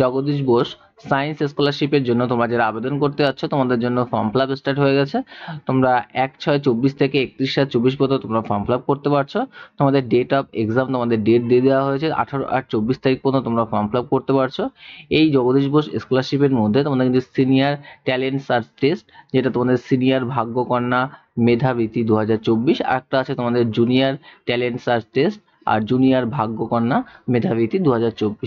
Jagadish Bose science স্কলারশিপের জন্য তোমরা যারা আবেদন করতে যাচ্ছ তোমাদের জন্য ফর্ম ফিল স্টার্ট হয়ে গেছে তোমরা এক ছয় চব্বিশ থেকে একত্রিশ সাত চব্বিশ পর্যন্ত তোমরা ফর্ম ফিল করতে পারছো তোমাদের ডেট অফ এক্সাম তোমাদের ডেট দিয়ে দেওয়া হয়েছে আঠারো আর চব্বিশ তারিখ পর্যন্ত তোমরা ফর্ম ফিল করতে পারছো এই জগদীশ বোস স্কলারশিপের মধ্যে তোমাদের কিন্তু সিনিয়র ট্যালেন্ট সার্চ টেস্ট যেটা তোমাদের সিনিয়র ভাগ্যকন্যা মেধাবৃত্তি দু হাজার চব্বিশ আর একটা আছে তোমাদের জুনিয়র ট্যালেন্ট সার্চ টেস্ট আর জুনিয়র ভাগ্যকন্যা মেধাবৃত্তি দু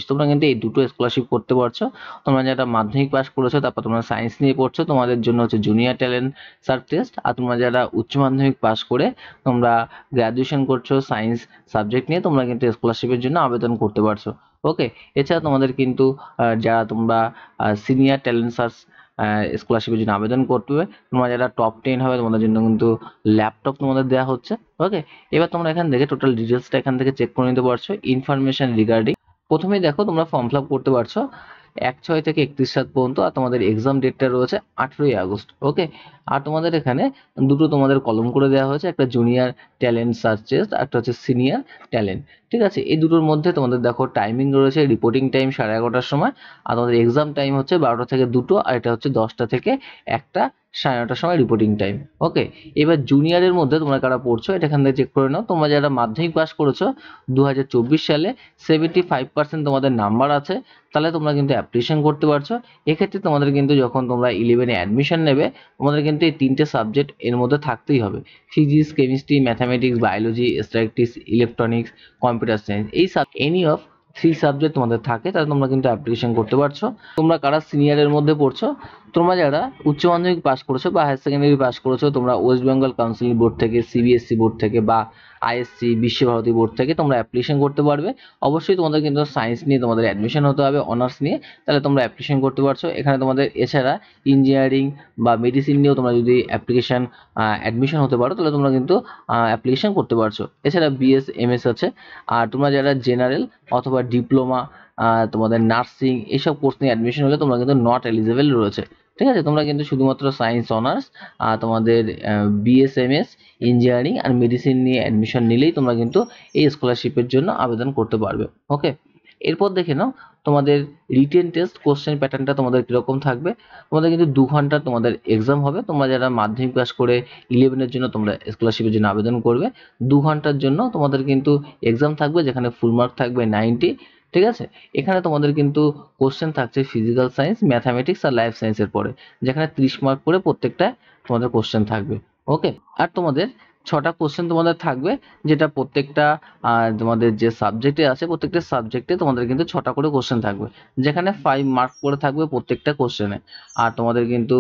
তোমরা কিন্তু এই দুটো স্কলারশিপ করতে পারছো তোমরা যারা মাধ্যমিক পাস করেছো তারপর তোমরা সায়েন্স নিয়ে পড়ছো তোমাদের জন্য হচ্ছে জুনিয়র ট্যালেন্ট সার্চ টেস্ট আর তোমরা যারা উচ্চ মাধ্যমিক পাস করে তোমরা গ্র্যাজুয়েশন করছো সায়েন্স সাবজেক্ট নিয়ে তোমরা কিন্তু স্কলারশিপের জন্য আবেদন করতে পারছো ওকে এছাড়া তোমাদের কিন্তু যারা তোমরা সিনিয়র ট্যালেন্ট সার্চ স্কলারশিপের জন্য আবেদন করতে হবে তোমার যারা টপ টেন হবে তোমাদের জন্য কিন্তু ল্যাপটপ তোমাদের দেওয়া হচ্ছে ওকে এবার তোমরা এখান থেকে টোটাল ডিটেলসটা এখান থেকে চেক করে নিতে পারছো ইনফরমেশন রিগার্ডিং প্রথমেই দেখো তোমরা ফর্ম ফিল করতে পারছো এক ছয় থেকে একত্রিশ সাত পর্যন্ত আর তোমাদের এক্সাম ডেটটা রয়েছে আঠেরোই আগস্ট ওকে আর তোমাদের এখানে দুটো তোমাদের কলম করে দেওয়া হয়েছে একটা জুনিয়র ট্যালেন্ট সার্চেস একটা হচ্ছে সিনিয়র ট্যালেন্ট ঠিক আছে এই দুটোর মধ্যে তোমাদের দেখো টাইমিং রয়েছে রিপোর্টিং টাইম সাড়ে এগারোটার সময় আর তোমাদের এক্সাম টাইম হচ্ছে বারোটা থেকে দুটো আর এটা হচ্ছে দশটা থেকে একটা সাড়ে নটার সময় রিপোর্টিং টাইম ওকে এবার জুনিয়রের মধ্যে তোমরা কারা পড়ছো এটা এখান থেকে চেক করে নাও তোমরা যারা মাধ্যমিক পাস করেছো দু সালে সেভেন্টি ফাইভ পার্সেন্ট তোমাদের নাম্বার আছে তাহলে তোমরা কিন্তু অ্যাপ্লিকেশন করতে পারছো এক্ষেত্রে তোমাদের কিন্তু যখন তোমরা ইলেভেনে অ্যাডমিশন নেবে তোমাদের কিন্তু এই তিনটে সাবজেক্ট এর মধ্যে থাকতেই হবে physics chemistry mathematics mathematics biology statistics electronics computer science এই any of থ্রি সাবজেক্ট তোমাদের থাকে তাহলে তোমরা কিন্তু অ্যাপ্লিকেশন করতে পারছো তোমরা কারা সিনিয়রের মধ্যে পড়ছো তোমরা যারা উচ্চ মাধ্যমিক পাস করেছো বা হায়ার সেকেন্ডারি পাস করেছো তোমরা ওয়েস্ট বেঙ্গল কাউন্সিলিং বোর্ড থেকে সিবিএসসি বোর্ড e থেকে বা আইএসসি বিশ্বভারতী বোর্ড থেকে তোমরা অ্যাপ্লিকেশন করতে পারবে অবশ্যই তোমাদের কিন্তু সায়েন্স নিয়ে তোমাদের অ্যাডমিশন হতে হবে অনার্স নিয়ে তাহলে তোমরা অ্যাপ্লিকেশন করতে পারছো এখানে তোমাদের এছাড়া ইঞ্জিনিয়ারিং বা মেডিসিন নিয়েও তোমরা যদি অ্যাপ্লিকেশন অ্যাডমিশন হতে পারো তাহলে তোমরা কিন্তু অ্যাপ্লিকেশন করতে পারছো এছাড়া বিএস এমএস আছে আর তোমরা যারা জেনারেল অথবা ডিপ্লোমা তোমাদের নার্সিং এইসব কোর্স নিয়ে অ্যাডমিশন হলে তোমরা কিন্তু নট এলিজেবল রয়েছে ঠিক আছে তোমরা কিন্তু শুধুমাত্র সায়েন্স অনার্স আর তোমাদের বিএসএমএস ইঞ্জিনিয়ারিং আর মেডিসিন নিয়ে অ্যাডমিশন নিলেই তোমরা কিন্তু এই স্কলারশিপের জন্য আবেদন করতে পারবে ওকে এরপর দেখে নাও তোমাদের রিটেন টেস্ট কোশ্চেন প্যাটার্নটা তোমাদের কীরকম থাকবে তোমাদের কিন্তু দু ঘন্টা তোমাদের এক্সাম হবে তোমরা যারা মাধ্যমিক পাস করে ইলেভেনের জন্য তোমরা স্কলারশিপের জন্য আবেদন করবে দু ঘন্টার জন্য তোমাদের কিন্তু এক্সাম থাকবে যেখানে ফুল মার্ক থাকবে নাইনটি ঠিক আছে এখানে তোমাদের কিন্তু কোশ্চেন থাকছে ফিজিক্যাল সায়েন্স ম্যাথামেটিক্স আর লাইফ সায়েন্সের পরে যেখানে ত্রিশ মার্ক করে প্রত্যেকটা তোমাদের কোশ্চেন থাকবে ওকে আর তোমাদের ছটা কোশ্চেন তোমাদের থাকবে যেটা প্রত্যেকটা তোমাদের যে সাবজেক্টে আছে প্রত্যেকটা সাবজেক্টে তোমাদের কিন্তু ছটা করে কোশ্চেন থাকবে যেখানে ফাইভ মার্ক করে থাকবে প্রত্যেকটা কোশ্চেনে আর তোমাদের কিন্তু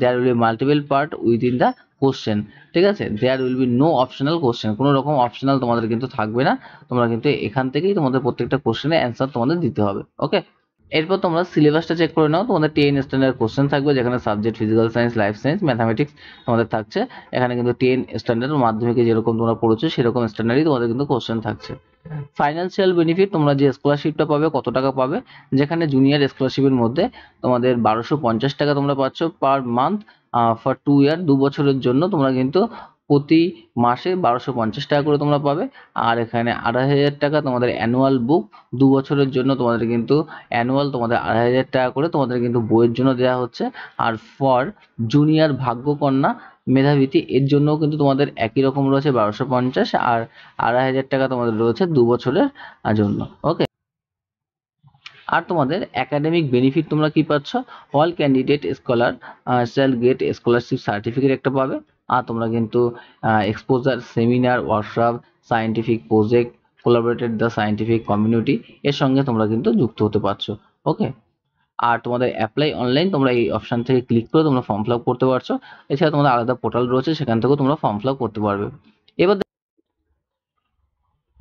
there will be multiple part within the question ঠিক আছে there will be no optional question কোনো রকম অপশনাল তোমাদের কিন্তু থাকবে না তোমরা কিন্তু এখান থেকেই তোমাদের প্রত্যেকটা কোশ্চেনে অ্যান্সার তোমাদের দিতে হবে ওকে এরপর তোমরা সিলেবাসটা চেক করে নাও তোমাদের টেন স্ট্যান্ডার্ড কোশ্চেন থাকবে যেখানে subject physical science life science mathematics তোমাদের থাকছে এখানে কিন্তু টেন স্ট্যান্ডার্ড মাধ্যমিকে যেরকম তোমরা পড়েছো সেরকম স্ট্যান্ডার্ডই তোমাদের কিন্তু কোশ্চেন থাকছে ফাইন্যান্সিয়াল বেনিফিট তোমরা যে স্কলারশিপটা পাবে কত টাকা পাবে যেখানে জুনিয়র স্কলারশিপের মধ্যে তোমাদের বারোশো পঞ্চাশ টাকা তোমরা পাচ্ছ per month for two year দু বছরের জন্য তোমরা কিন্তু প্রতি মাসে বারোশো পঞ্চাশ টাকা করে তোমরা পাবে আর এখানে আড়াই হাজার টাকা তোমাদের অ্যানুয়াল বুক দু বছরের জন্য তোমাদের কিন্তু অ্যানুয়াল তোমাদের আড়াই হাজার টাকা করে তোমাদের কিন্তু বইয়ের জন্য দেওয়া হচ্ছে আর ফর জুনিয়র ভাগ্যকন্যা মেধাবীতি এর জন্যও কিন্তু তোমাদের একই রকম রয়েছে বারোশো পঞ্চাশ আর আড়াই হাজার টাকা তোমাদের রয়েছে দু বছরের জন্য ওকে আর তোমাদের একাডেমিক বেনিফিট তোমরা কি পাচ্ছ all candidate scholar shall get scholarship certificate একটা পাবে আর তোমরা কিন্তু exposure seminar workshop scientific project collaborated the scientific community এর সঙ্গে তোমরা কিন্তু যুক্ত হতে পারছো ওকে আর তোমাদের অ্যাপ্লাই অনলাইন তোমরা এই অপশান থেকে ক্লিক করে তোমরা ফর্ম ফিল আপ করতে পারছো এছাড়া তোমাদের আলাদা পোর্টাল রয়েছে সেখান থেকেও তোমরা ফর্ম ফিল আপ করতে পারবে এবার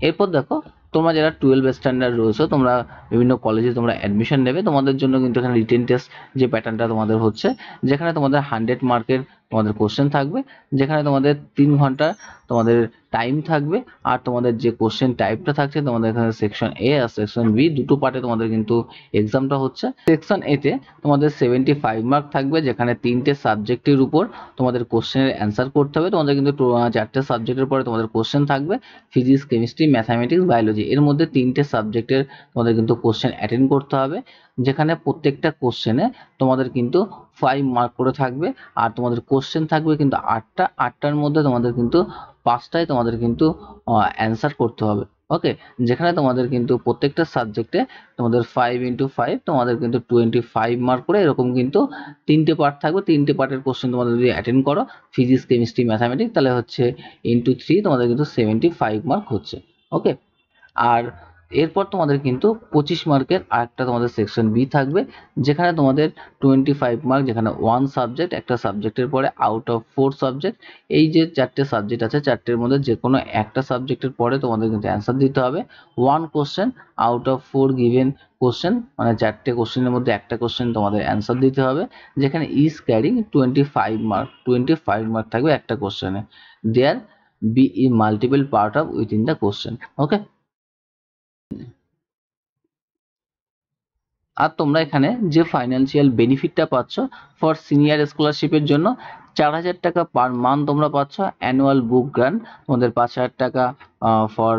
এরপর দেখো তোমরা যারা টুয়েলভ স্ট্যান্ডার্ড রয়েছে তোমরা বিভিন্ন কলেজে তোমরা অ্যাডমিশন নেবে তোমাদের জন্য কিন্তু এখানে রিটেন টেস্ট যে প্যাটার্নটা তোমাদের হচ্ছে যেখানে তোমাদের হান্ড্রেড মার্কের তোমাদের কোশ্চেন থাকবে যেখানে তোমাদের তিন ঘন্টা তোমাদের টাইম থাকবে আর তোমাদের যে কোশ্চেন টাইপটা থাকছে তোমাদের এখানে সেকশন এ আর সেকশন বি দুটো পার্টে তোমাদের কিন্তু এক্সামটা হচ্ছে সেকশন এতে তোমাদের সেভেন্টি ফাইভ মার্ক থাকবে যেখানে তিনটে সাবজেক্টের উপর তোমাদের কোশ্চেনের অ্যান্সার করতে হবে তোমাদের কিন্তু চারটে সাবজেক্টের পরে তোমাদের কোশ্চেন থাকবে ফিজিক্স কেমিস্ট্রি ম্যাথামেটিক্স বায়োলজি এর মধ্যে তিনটে সাবজেক্টের তোমাদের কিন্তু কোশ্চেন অ্যাটেন্ড করতে হবে যেখানে প্রত্যেকটা কোশ্চেনে তোমাদের কিন্তু ফাইভ মার্ক করে থাকবে আর তোমাদের কোশ্চেন থাকবে কিন্তু আটটা আটটার মধ্যে তোমাদের কিন্তু পাঁচটায় তোমাদের কিন্তু অ্যান্সার করতে হবে ওকে যেখানে তোমাদের কিন্তু প্রত্যেকটা সাবজেক্টে তোমাদের ফাইভ ইন্টু ফাইভ তোমাদের কিন্তু টোয়েন্টি ফাইভ মার্ক করে এরকম কিন্তু তিনটে পার্ট থাকবে তিনটে পার্টের কোশ্চেন তোমাদের যদি অ্যাটেন্ড করো ফিজিক্স কেমিস্ট্রি ম্যাথামেটিক্স তাহলে হচ্ছে ইন্টু থ্রি তোমাদের কিন্তু সেভেন্টি ফাইভ মার্ক হচ্ছে ওকে আর এরপর তোমাদের কিন্তু পঁচিশ মার্কের আরেকটা তোমাদের সেকশন বি থাকবে যেখানে তোমাদের টোয়েন্টি ফাইভ মার্ক যেখানে ওয়ান সাবজেক্ট একটা সাবজেক্টের পরে আউট অফ ফোর সাবজেক্ট এই যে চারটে সাবজেক্ট আছে চারটের মধ্যে যে কোনো একটা সাবজেক্টের পরে তোমাদের কিন্তু অ্যান্সার দিতে হবে one question out of four given question মানে চারটে কোশ্চেনের মধ্যে একটা কোশ্চেন তোমাদের অ্যান্সার দিতে হবে যেখানে is carrying twenty five mark twenty five mark থাকবে একটা কোশ্চেনে দেয়ার বি ই multiple part of within the question okay আর তোমরা এখানে যে ফাইন্যান্সিয়াল বেনিফিটটা পাচ্ছ ফর সিনিয়র স্কলারশিপের জন্য চার হাজার টাকা পার মান্থ তোমরা পাচ্ছ অ্যানুয়াল বুক গ্রান্ট তোমাদের পাঁচ হাজার টাকা for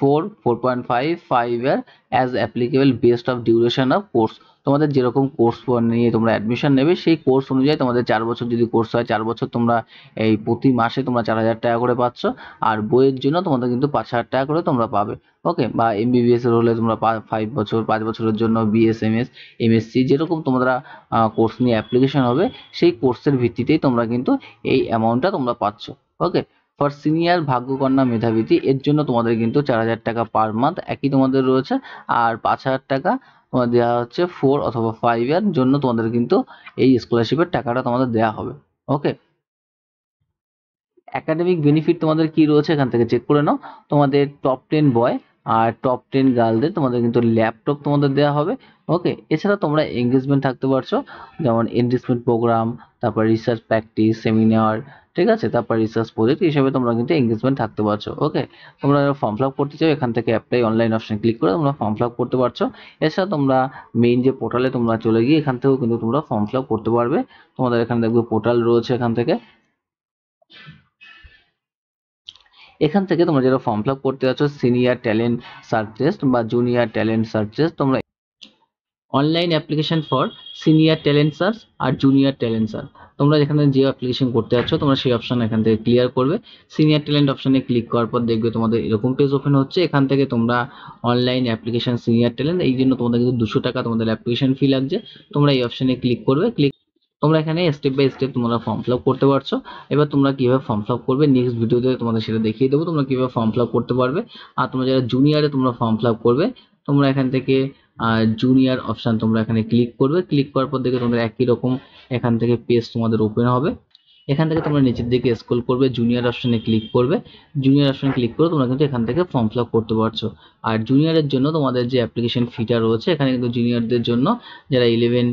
4 4.5 5 year as applicable based of duration of course তোমাদের যেরকম কোর্স নিয়ে তোমরা অ্যাডমিশন নেবে সেই কোর্স অনুযায়ী তোমাদের চার বছর যদি কোর্স হয় চার বছর তোমরা এই প্রতি মাসে তোমরা চার হাজার টাকা করে পাচ্ছ আর বইয়ের জন্য তোমাদের কিন্তু পাঁচ হাজার টাকা করে তোমরা পাবে ওকে বা এমবিবিএস এর হলে তোমরা ফাইভ বছর পাঁচ বছরের জন্য বিএসএমএস এমএসসি যেরকম তোমরা কোর্স নিয়ে অ্যাপ্লিকেশন হবে সেই কোর্সের ভিত্তিতেই তোমরা কিন্তু এই অ্যামাউন্টটা তোমরা পাচ্ছ ওকে ফর সিনিয়র ভাগ্যকন্যা মেধাবৃত্তি এর জন্য তোমাদের কিন্তু চার হাজার টাকা পার মান্থ একই তোমাদের রয়েছে আর পাঁচ হাজার টাকা তোমার দেওয়া হচ্ছে ফোর অথবা ফাইভ ইয়ার জন্য তোমাদের কিন্তু এই স্কলারশিপের টাকাটা তোমাদের দেওয়া হবে ওকে একাডেমিক বেনিফিট তোমাদের কি রয়েছে এখান থেকে চেক করে নাও তোমাদের টপ টেন বয় আর টপ টেন গার্লদের তোমাদের কিন্তু ল্যাপটপ তোমাদের দেওয়া হবে ওকে এছাড়া তোমরা এঙ্গেজমেন্ট থাকতে পারছো যেমন এনগেজমেন্ট প্রোগ্রাম তারপর রিসার্চ প্র্যাকটিস সেমিনার ঠিক আছে তারপর রিসার্চ প্রজেক্ট হিসেবে তোমরা কিন্তু এঙ্গেজমেন্ট থাকতে পারছো ওকে তোমরা ফর্ম ফিল করতে চাও এখান থেকে অ্যাপ্লাই অনলাইন অপশন ক্লিক করে তোমরা ফর্ম ফিল করতে পারছো এছাড়া তোমরা মেইন যে পোর্টালে তোমরা চলে গিয়ে এখান থেকেও কিন্তু তোমরা ফর্ম ফিল করতে পারবে তোমাদের এখানে দেখবে পোর্টাল রয়েছে এখান থেকে এখান থেকে তোমরা যারা ফর্ম ফিল করতে যাচ্ছ সিনিয়র ট্যালেন্ট সার্চ টেস্ট বা জুনিয়র ট্যালেন্ট সার্চ টেস্ট তোমরা online application for senior talent search আর জুনিয়র ট্যালেন্ট সার্চ তোমরা যেখানে যে অ্যাপ্লিকেশন করতে যাচ্ছ তোমরা সেই অপশান এখান থেকে ক্লিয়ার করবে সিনিয়র ট্যালেন্ট অপশানে ক্লিক করার পর দেখবে তোমাদের এরকম পেজ ওপেন হচ্ছে এখান থেকে তোমরা অনলাইন অ্যাপ্লিকেশন সিনিয়র ট্যালেন্ট এই জন্য তোমাদের কিন্তু দুশো টাকা তোমাদের অ্যাপ্লিকেশান ফি লাগছে তোমরা এই অপশানে ক্লিক করবে ক্লিক তোমরা এখানে স্টেপ বাই স্টেপ তোমরা ফর্ম ফিল করতে পারছো এবার তোমরা কীভাবে ফর্ম ফিল করবে নেক্সট ভিডিওতে তোমাদের সেটা দেখিয়ে দেবো তোমরা কীভাবে ফর্ম ফিল করতে পারবে আর তোমরা যারা জুনিয়ারে তোমরা ফর্ম ফিল করবে তোমরা এখান থেকে জুনিয়র অপশান তোমরা এখানে ক্লিক করবে ক্লিক করার পর দেখে তোমরা একই রকম এখান থেকে পেজ তোমাদের ওপেন হবে এখান থেকে তোমরা নিচের দিকে স্কোল করবে জুনিয়র অপশানে ক্লিক করবে জুনিয়র অপশানে ক্লিক করে তোমরা কিন্তু এখান থেকে ফর্ম ফিল করতে পারছো আর জুনিয়রের জন্য তোমাদের যে অ্যাপ্লিকেশন ফিটা রয়েছে এখানে কিন্তু জুনিয়রদের জন্য যারা ইলেভেন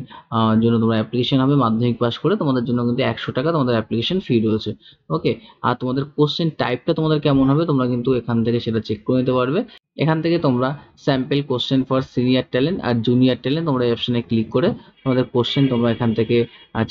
জন্য তোমরা অ্যাপ্লিকেশন হবে মাধ্যমিক পাস করে তোমাদের জন্য কিন্তু একশো টাকা তোমাদের অ্যাপ্লিকেশন ফি রয়েছে ওকে আর তোমাদের কোশ্চেন টাইপটা তোমাদের কেমন হবে তোমরা কিন্তু এখান থেকে সেটা চেক করে নিতে পারবে এখান থেকে তোমরা sample question for senior talent আর জুনিয়র ট্যালেন্ট তোমরা অপশানে ক্লিক করে তোমাদের কোশ্চেন তোমরা এখান থেকে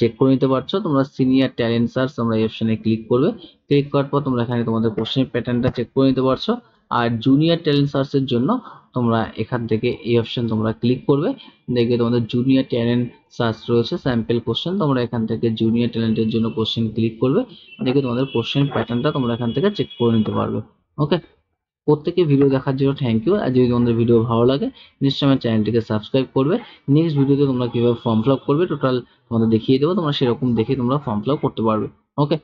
চেক করে নিতে পারছো তোমরা সিনিয়র ট্যালেন্ট সার্চ তোমরা অপশানে ক্লিক করবে ক্লিক করার পর তোমরা এখানে তোমাদের কোশ্চেন প্যাটার্নটা চেক করে নিতে পারছো আর জুনিয়র ট্যালেন্ট সার্চের জন্য তোমরা এখান থেকে এই অপশন তোমরা ক্লিক করবে দেখবে তোমাদের জুনিয়র ট্যালেন্ট সার্চ রয়েছে স্যাম্পেল কোশ্চেন তোমরা এখান থেকে জুনিয়র ট্যালেন্টের জন্য কোশ্চেন ক্লিক করবে দেখবে তোমাদের কোশ্চেন প্যাটার্নটা তোমরা এখান থেকে চেক করে নিতে পারবে ওকে প্রত্যেকে ভিডিও দেখার জন্য থ্যাংক ইউ আর যদি তোমাদের ভিডিও ভালো লাগে নিশ্চয়ই আমার চ্যানেলটিকে সাবস্ক্রাইব করবে নেক্সট ভিডিওতে তোমরা কীভাবে ফর্ম ফিল করবে টোটাল তোমাদের দেখিয়ে দেবো তোমরা সেরকম দেখে তোমরা ফর্ম ফিল করতে পারবে ওকে